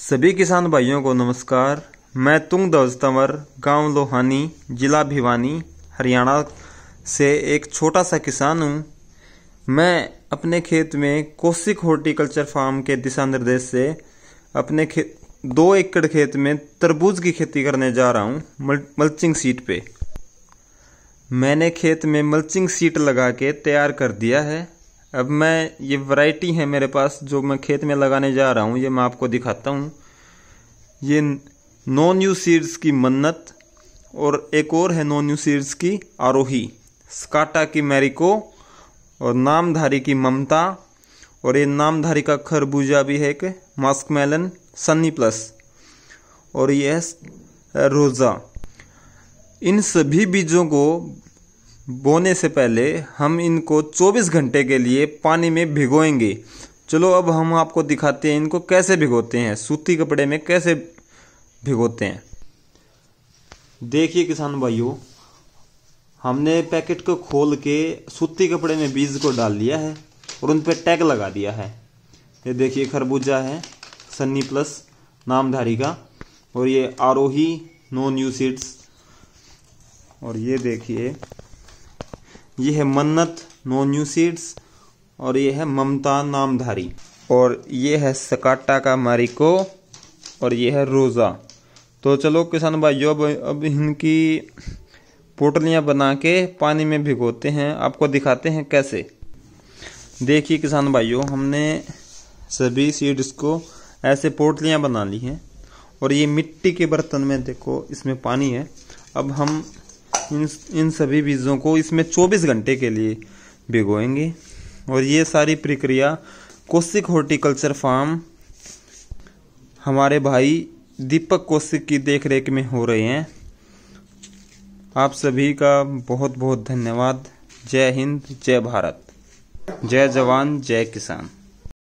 सभी किसान भाइयों को नमस्कार मैं तुंग ध्वज तंवर गाँव लोहानी जिला भिवानी हरियाणा से एक छोटा सा किसान हूँ मैं अपने खेत में कोशिक हॉर्टिकल्चर फार्म के दिशा निर्देश से अपने खेत दो एकड़ खेत में तरबूज की खेती करने जा रहा हूँ मल, मल्चिंग सीट पे मैंने खेत में मल्चिंग सीट लगा के तैयार कर दिया है अब मैं ये वैरायटी है मेरे पास जो मैं खेत में लगाने जा रहा हूँ ये मैं आपको दिखाता हूँ ये नॉन यू सीड्स की मन्नत और एक और है नॉन यू सीड्स की आरोही स्काटा की मैरिको और नामधारी की ममता और ये नामधारी का खरबूजा भी है एक मास्क मेलन सन्नी प्लस और ये रोज़ा इन सभी बीजों को बोने से पहले हम इनको 24 घंटे के लिए पानी में भिगोएंगे चलो अब हम आपको दिखाते हैं इनको कैसे भिगोते हैं सूती कपड़े में कैसे भिगोते हैं देखिए किसान भाइयों हमने पैकेट को खोल के सूती कपड़े में बीज को डाल लिया है और उन पर टैग लगा दिया है ये देखिए खरबूजा है सन्नी प्लस नामधारी का और ये आरोही नॉन यू सीड्स और ये देखिए ये है मन्नत नो न्यू सीड्स और ये है ममता नामधारी और ये है सकाटा का मारिको और ये है रोज़ा तो चलो किसान भाइयों अब अब इनकी पोटलियाँ बना के पानी में भिगोते हैं आपको दिखाते हैं कैसे देखिए किसान भाइयों हमने सभी सीड्स को ऐसे पोटलियाँ बना ली हैं और ये मिट्टी के बर्तन में देखो इसमें पानी है अब हम इन इन सभी बीजों को इसमें 24 घंटे के लिए भिगोएंगे और ये सारी प्रक्रिया कोशिक हॉर्टिकल्चर फार्म हमारे भाई दीपक कोशिक की देखरेख में हो रहे हैं आप सभी का बहुत बहुत धन्यवाद जय हिंद जय भारत जय जवान जय किसान